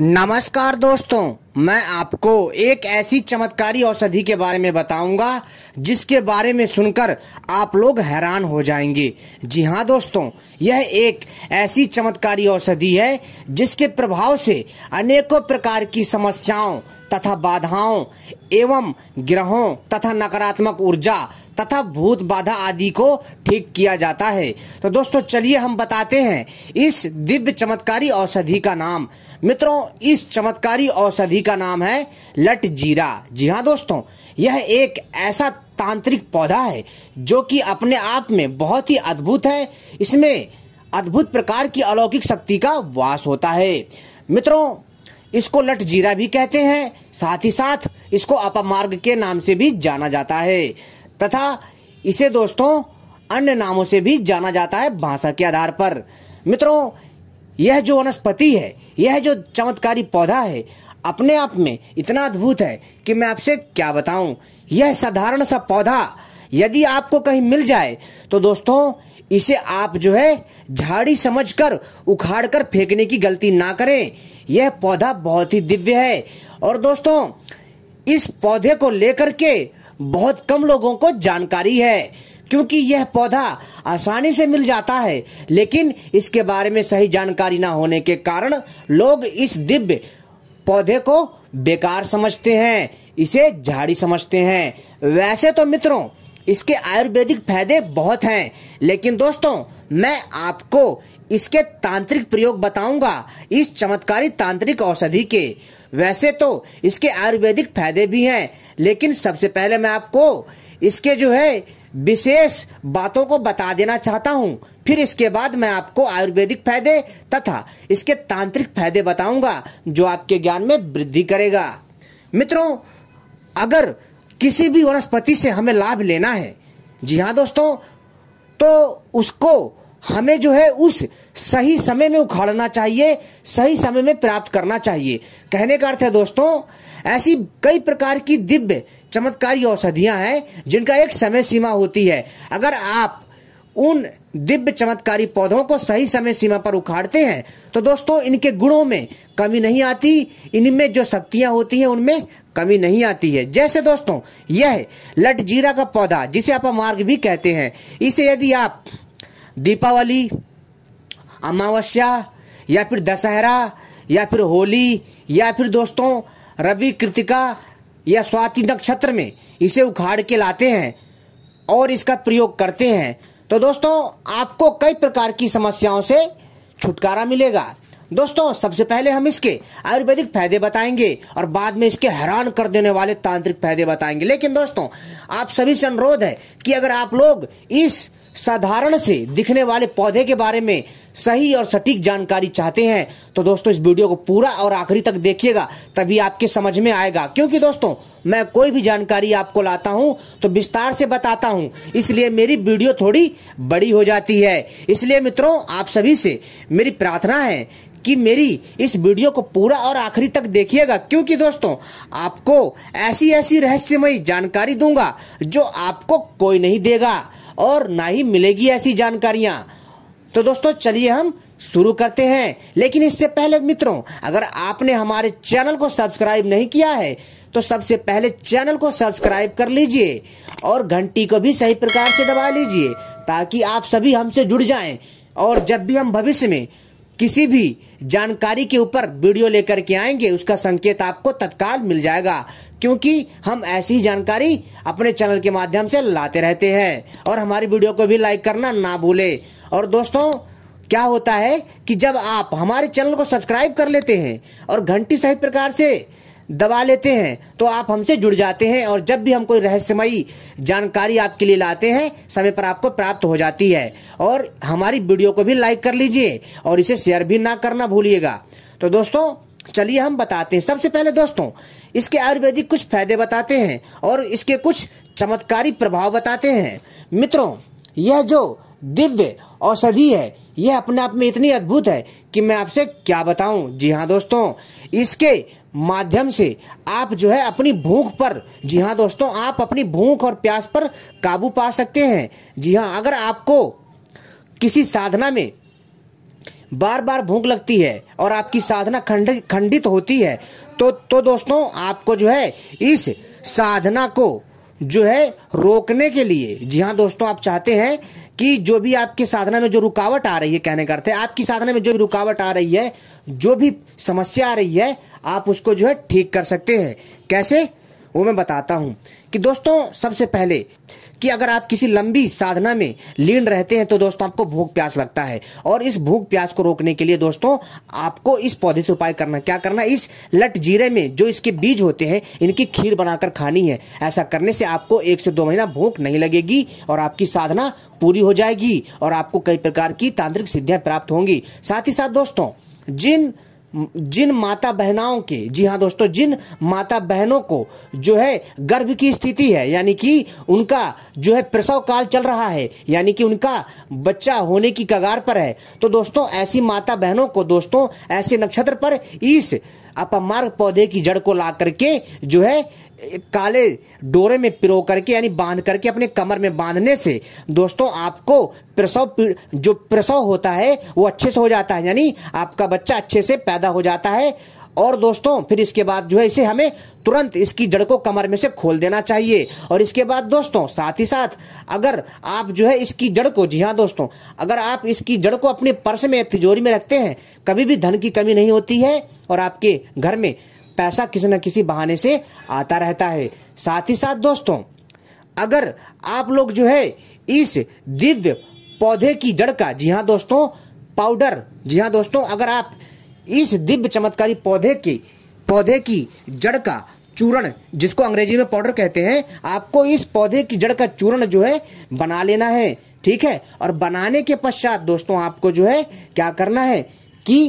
नमस्कार दोस्तों मैं आपको एक ऐसी चमत्कारी औषधि के बारे में बताऊंगा जिसके बारे में सुनकर आप लोग हैरान हो जाएंगे जी हाँ दोस्तों यह एक ऐसी चमत्कारी औषधि है जिसके प्रभाव से अनेकों प्रकार की समस्याओं तथा बाधाओं एवं ग्रहों तथा नकारात्मक ऊर्जा तथा भूत बाधा आदि को ठीक किया जाता है तो दोस्तों चलिए हम बताते हैं इस दिव्य चमत्कारी औषधि का नाम मित्रों इस चमत्कारी औषधि का नाम है लट जीरा जी हाँ दोस्तों यह एक ऐसा तांत्रिक पौधा है जो कि अपने आप में बहुत ही अद्भुत है इसमें अद्भुत प्रकार की अलौकिक शक्ति का वास होता है मित्रों इसको लट जीरा भी कहते हैं साथ ही साथ इसको अपमार्ग के नाम से भी जाना जाता है तथा इसे दोस्तों अन्य नामों से भी जाना जाता है भाषा के आधार पर मित्रों यह जो वनस्पति है यह जो चमत्कारी पौधा है अपने आप में इतना अद्भुत है कि मैं आपसे क्या बताऊं यह साधारण सा पौधा यदि आपको कहीं मिल जाए तो दोस्तों इसे आप जो है झाड़ी समझकर उखाड़कर फेंकने की गलती ना करें यह पौधा बहुत ही दिव्य है और दोस्तों इस पौधे को लेकर के बहुत कम लोगों को जानकारी है क्योंकि यह पौधा आसानी से मिल जाता है लेकिन इसके बारे में सही जानकारी ना होने के कारण लोग इस दिव्य पौधे को बेकार समझते हैं इसे झाड़ी समझते हैं वैसे तो मित्रों इसके आयुर्वेदिक फायदे बहुत हैं लेकिन दोस्तों मैं आपको इसके तांत्रिक प्रयोग बताऊंगा इस चमत्कारी तांत्रिक औषधि के वैसे तो इसके आयुर्वेदिक फायदे भी हैं लेकिन सबसे पहले मैं आपको इसके जो है विशेष बातों को बता देना चाहता हूँ फिर इसके बाद मैं आपको आयुर्वेदिक फायदे तथा इसके तांत्रिक फायदे बताऊंगा जो आपके ज्ञान में वृद्धि करेगा मित्रों अगर किसी भी वनस्पति से हमें लाभ लेना है जी हाँ दोस्तों तो उसको हमें जो है उस सही समय में उखाड़ना चाहिए सही समय में प्राप्त करना चाहिए कहने का अर्थ है दोस्तों ऐसी कई प्रकार की दिव्य चमत्कारी औषधियां हैं जिनका एक समय सीमा होती है अगर आप उन दिव्य चमत्कारी पौधों को सही समय सीमा पर उखाड़ते हैं तो दोस्तों इनके गुणों में कमी नहीं आती इनमें जो शक्तियां होती हैं उनमें कमी नहीं आती है जैसे दोस्तों यह लटजीरा का पौधा जिसे आप मार्ग भी कहते हैं इसे यदि आप दीपावली अमावस्या या फिर दशहरा या फिर होली या फिर दोस्तों रवि कृतिका या स्वाति नक्षत्र में इसे उखाड़ के लाते हैं और इसका प्रयोग करते हैं तो दोस्तों आपको कई प्रकार की समस्याओं से छुटकारा मिलेगा दोस्तों सबसे पहले हम इसके आयुर्वेदिक फायदे बताएंगे और बाद में इसके हैरान कर देने वाले तांत्रिक फायदे बताएंगे लेकिन दोस्तों आप सभी से अनुरोध है कि अगर आप लोग इस साधारण से दिखने वाले पौधे के बारे में सही और सटीक जानकारी चाहते हैं तो दोस्तों इस वीडियो को पूरा और आखिरी तक देखिएगा तभी आपके समझ में आएगा क्योंकि दोस्तों मैं कोई भी जानकारी आपको लाता हूँ तो विस्तार से बताता हूँ इसलिए मेरी वीडियो थोड़ी बड़ी हो जाती है इसलिए मित्रों आप सभी से मेरी प्रार्थना है कि मेरी इस वीडियो को पूरा और आखिरी तक देखिएगा क्योंकि दोस्तों आपको ऐसी ऐसी रहस्यमयी जानकारी दूंगा जो आपको कोई नहीं देगा और ना ही मिलेगी ऐसी जानकारियां तो दोस्तों चलिए हम शुरू करते हैं लेकिन इससे पहले मित्रों अगर आपने हमारे चैनल को सब्सक्राइब नहीं किया है तो सबसे पहले चैनल को सब्सक्राइब कर लीजिए और घंटी को भी सही प्रकार से दबा लीजिए ताकि आप सभी हमसे जुड़ जाएं और जब भी हम भविष्य में किसी भी जानकारी के ऊपर वीडियो लेकर के आएंगे उसका संकेत आपको तत्काल मिल जाएगा क्योंकि हम ऐसी जानकारी अपने चैनल के माध्यम से लाते रहते हैं और हमारी वीडियो को भी लाइक करना ना भूले और दोस्तों क्या होता है कि जब आप हमारे चैनल को सब्सक्राइब कर लेते हैं और घंटी सही प्रकार से दबा लेते हैं तो आप हमसे जुड़ जाते हैं और जब भी हम कोई रहस्यमयी जानकारी आपके लिए लाते हैं समय पर आपको प्राप्त हो जाती है और हमारी वीडियो को भी लाइक कर लीजिए और इसे शेयर भी ना करना भूलिएगा तो दोस्तों चलिए हम बताते हैं सबसे पहले दोस्तों इसके आयुर्वेदिक कुछ फायदे बताते हैं और इसके कुछ चमत्कारी प्रभाव बताते हैं मित्रों यह जो दिव्य औषधि है यह अपने आप में इतनी अद्भुत है कि मैं आपसे क्या बताऊं जी हाँ दोस्तों इसके माध्यम से आप जो है अपनी भूख पर जी हाँ दोस्तों आप अपनी भूख और प्यास पर काबू पा सकते हैं जी हाँ अगर आपको किसी साधना में बार बार भूख लगती है और आपकी साधना खंड खंडित होती है तो तो दोस्तों आपको जो है इस साधना को जो है रोकने के लिए जी हाँ दोस्तों आप चाहते हैं कि जो भी आपकी साधना में जो रुकावट आ रही है कहने करते हैं आपकी साधना में जो भी रुकावट आ रही है जो भी समस्या आ रही है आप उसको जो है ठीक कर सकते हैं कैसे वो मैं बताता हूँ कि दोस्तों सबसे पहले कि अगर आप किसी लंबी साधना में लीन रहते हैं तो दोस्तों आपको भूख प्यास लगता है और इस भूख प्यास को रोकने के लिए दोस्तों आपको इस पौधे से उपाय करना क्या करना इस लट जीरे में जो इसके बीज होते हैं इनकी खीर बनाकर खानी है ऐसा करने से आपको एक से दो महीना भूख नहीं लगेगी और आपकी साधना पूरी हो जाएगी और आपको कई प्रकार की तांत्रिक सिद्धियां प्राप्त होंगी साथ ही साथ दोस्तों जिन जिन माता बहनाओं के जी हाँ दोस्तों जिन माता बहनों को जो है गर्भ की स्थिति है यानी कि उनका जो है प्रसव काल चल रहा है यानी कि उनका बच्चा होने की कगार पर है तो दोस्तों ऐसी माता बहनों को दोस्तों ऐसे नक्षत्र पर इस अपमार्ग पौधे की जड़ को ला करके जो है काले डोरे में पिरो करके यानी बांध करके अपने कमर में बांधने से दोस्तों आपको प्रसव जो प्रसव होता है वो अच्छे से हो जाता है यानी आपका बच्चा अच्छे से पैदा हो जाता है और दोस्तों फिर इसके बाद जो है इसे हमें तुरंत इसकी जड़ को कमर में से खोल देना चाहिए और इसके बाद दोस्तों साथ ही साथ अगर आप जो है इसकी जड़ को जी हाँ दोस्तों अगर आप इसकी जड़ को अपने पर्स में तिजोरी में रखते हैं कभी भी धन की कमी नहीं होती है और आपके घर में पैसा किसी न किसी बहाने से आता रहता है साथ ही साथ दोस्तों अगर आप लोग जो है इस दिव्य पौधे की जड़ का जी हाँ दोस्तों पाउडर जी हाँ दोस्तों अगर आप इस दिव्य चमत्कारी पौधे की पौधे की जड़ का चूर्ण जिसको अंग्रेजी में पाउडर कहते हैं आपको इस पौधे की जड़ का चूरण जो है बना लेना है ठीक है और बनाने के पश्चात दोस्तों आपको जो है क्या करना है कि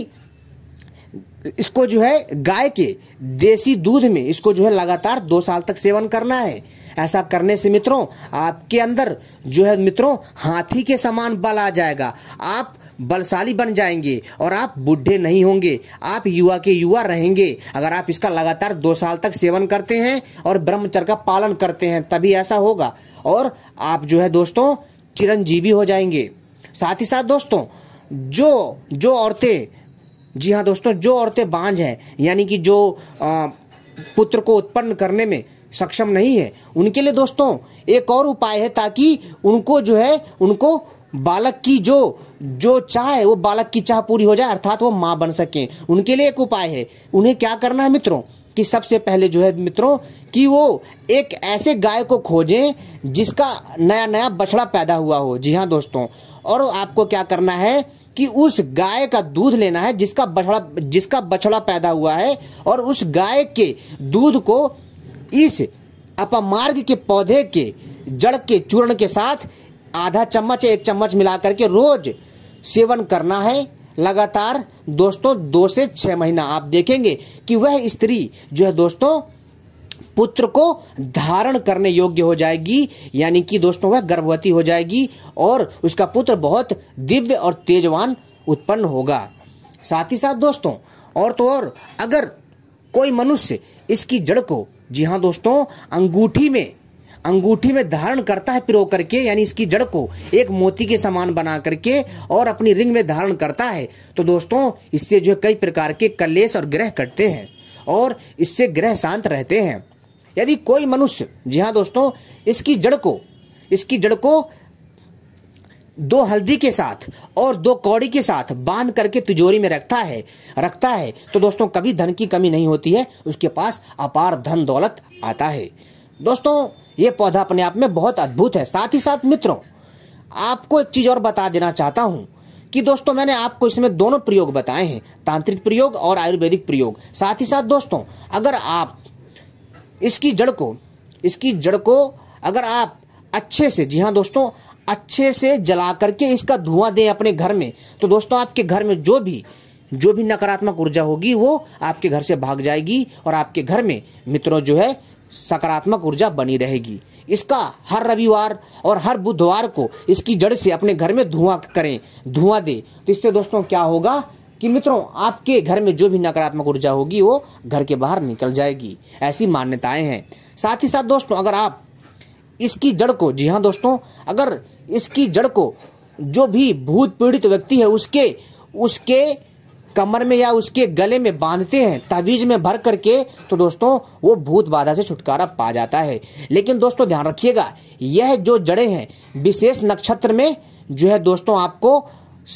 इसको जो है गाय के देसी दूध में इसको जो है लगातार दो साल तक सेवन करना है ऐसा करने से मित्रों आपके अंदर जो है मित्रों हाथी के समान बल आ जाएगा आप बलशाली बन जाएंगे और आप बुढ़े नहीं होंगे आप युवा के युवा रहेंगे अगर आप इसका लगातार दो साल तक सेवन करते हैं और ब्रह्मचर्य का पालन करते हैं तभी ऐसा होगा और आप जो है दोस्तों चिरंजीवी हो जाएंगे साथ ही साथ दोस्तों जो जो औरतें जी हाँ दोस्तों जो औरतें बांझ हैं यानी कि जो आ, पुत्र को उत्पन्न करने में सक्षम नहीं है उनके लिए दोस्तों एक और उपाय है ताकि उनको जो है उनको बालक की जो जो चाह है वो बालक की चाह पूरी हो जाए अर्थात वो माँ बन सके उनके लिए एक उपाय है उन्हें क्या करना है मित्रों कि सबसे पहले जो है मित्रों कि वो एक ऐसे गाय को खोजें जिसका नया नया बछड़ा पैदा हुआ हो जी हाँ दोस्तों और आपको क्या करना है कि उस गाय का दूध लेना है जिसका बछड़ा जिसका बछड़ा पैदा हुआ है और उस गाय के दूध को इस अपमार्ग के पौधे के जड़ के चूर्ण के साथ आधा चम्मच एक चम्मच मिला करके रोज सेवन करना है लगातार दोस्तों दो से छह महीना आप देखेंगे कि वह स्त्री जो है दोस्तों पुत्र को धारण करने योग्य हो जाएगी यानी कि दोस्तों वह गर्भवती हो जाएगी और उसका पुत्र बहुत दिव्य और तेजवान उत्पन्न होगा साथ ही साथ दोस्तों और तो और अगर कोई मनुष्य इसकी जड़ को जी हाँ दोस्तों अंगूठी में अंगूठी में धारण करता है पिरो करके यानी इसकी जड़ को एक मोती के समान बना करके और अपनी रिंग में धारण करता है तो दोस्तों इससे जो कई प्रकार के कलेश और ग्रह कटते हैं और इससे ग्रह शांत रहते हैं यदि कोई मनुष्य जी हाँ दोस्तों इसकी जड़ को इसकी जड़ को दो हल्दी के साथ और दो कौड़ी के साथ बांध करके तिजोरी में रखता है रखता है तो दोस्तों कभी धन की कमी नहीं होती है उसके पास अपार धन दौलत आता है दोस्तों ये पौधा अपने आप में बहुत अद्भुत है साथ ही साथ मित्रों आपको एक चीज और बता देना चाहता हूँ कि दोस्तों मैंने आपको इसमें दोनों प्रयोग बताए हैं तांत्रिक प्रयोग और आयुर्वेदिक प्रयोग साथ ही साथ दोस्तों अगर आप इसकी जड़ को इसकी जड़ को अगर आप अच्छे से जी हाँ दोस्तों अच्छे से जला करके इसका धुआं दें अपने घर में तो दोस्तों आपके घर में जो भी जो भी नकारात्मक ऊर्जा होगी वो आपके घर से भाग जाएगी और आपके घर में मित्रों जो है सकारात्मक ऊर्जा बनी रहेगी इसका हर रविवार और हर बुधवार को इसकी जड़ से अपने घर में धुआं करें धुआं दे तो इससे दोस्तों क्या होगा कि मित्रों आपके घर में जो भी नकारात्मक ऊर्जा होगी वो घर के बाहर निकल जाएगी ऐसी मान्यताएं हैं साथ ही साथ दोस्तों अगर आप इसकी जड़ को जी हाँ दोस्तों अगर इसकी जड़ को जो भी भूत पीड़ित व्यक्ति है उसके उसके कमर में या उसके गले में बांधते हैं तावीज में भर करके तो दोस्तों वो भूत बाधा से छुटकारा पा जाता है लेकिन दोस्तों ध्यान रखिएगा यह जो जड़े हैं विशेष नक्षत्र में जो है दोस्तों आपको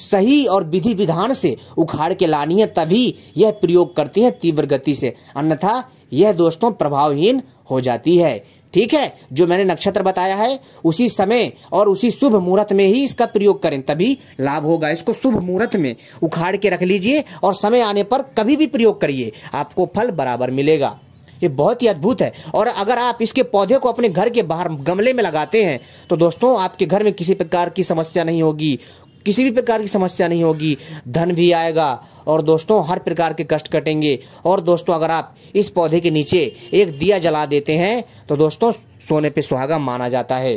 सही और विधि विधान से उखाड़ के लानी है तभी यह प्रयोग करती है तीव्र गति से अन्यथा यह दोस्तों प्रभावहीन हो जाती है ठीक है जो मैंने नक्षत्र बताया है उसी समय और उसी शुभ मुहूर्त में ही इसका प्रयोग करें तभी लाभ होगा इसको शुभ मुहूर्त में उखाड़ के रख लीजिए और समय आने पर कभी भी प्रयोग करिए आपको फल बराबर मिलेगा ये बहुत ही अद्भुत है और अगर आप इसके पौधे को अपने घर के बाहर गमले में लगाते हैं तो दोस्तों आपके घर में किसी प्रकार की समस्या नहीं होगी किसी भी प्रकार की समस्या नहीं होगी धन भी आएगा और दोस्तों हर प्रकार के कष्ट कटेंगे और दोस्तों अगर आप इस पौधे के नीचे एक दिया जला देते हैं तो दोस्तों सोने पे सुहागा माना जाता है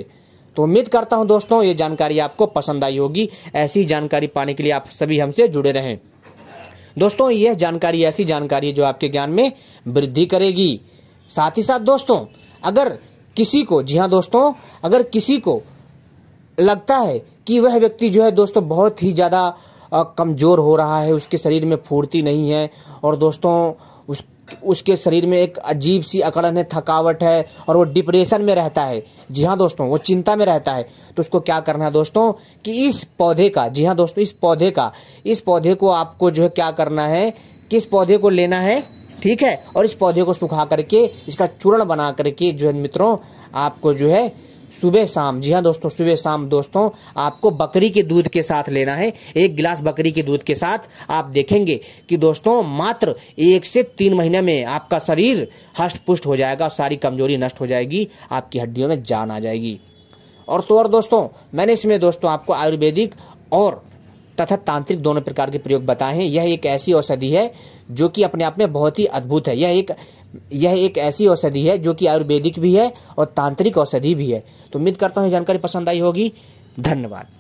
तो उम्मीद करता हूं दोस्तों ये जानकारी आपको पसंद आई होगी ऐसी जानकारी पाने के लिए आप सभी हमसे जुड़े रहें दोस्तों यह जानकारी ऐसी जानकारी है जो आपके ज्ञान में वृद्धि करेगी साथ ही साथ दोस्तों अगर किसी को जी हाँ दोस्तों अगर किसी को लगता है कि वह व्यक्ति जो है दोस्तों बहुत ही ज़्यादा कमज़ोर हो रहा है उसके शरीर में फूर्ति नहीं है और दोस्तों उस उसके शरीर में एक अजीब सी अकड़न है थकावट है और वो डिप्रेशन में रहता है जी हाँ दोस्तों वो चिंता में रहता है तो उसको क्या करना है दोस्तों कि इस पौधे का जी हाँ दोस्तों इस पौधे का इस पौधे को आपको जो है क्या करना है कि इस पौधे को लेना है ठीक है और इस पौधे को सुखा करके इसका चूर्ण बना करके जो है मित्रों आपको जो है सुबह शाम जी हाँ दोस्तों सुबह शाम दोस्तों आपको बकरी के दूध के साथ लेना है एक गिलास बकरी के दूध के साथ आप देखेंगे कि दोस्तों मात्र एक से तीन महीने में आपका शरीर हष्ट पुष्ट हो जाएगा सारी कमजोरी नष्ट हो जाएगी आपकी हड्डियों में जान आ जाएगी और तो और दोस्तों मैंने इसमें दोस्तों आपको आयुर्वेदिक और तथा तांत्रिक दोनों प्रकार के प्रयोग बताए हैं यह एक ऐसी औषधि है जो कि अपने आप में बहुत ही अद्भुत है यह एक यह एक ऐसी औषधि है जो कि आयुर्वेदिक भी है और तांत्रिक औषधि भी है तो उम्मीद करता हूँ जानकारी पसंद आई होगी धन्यवाद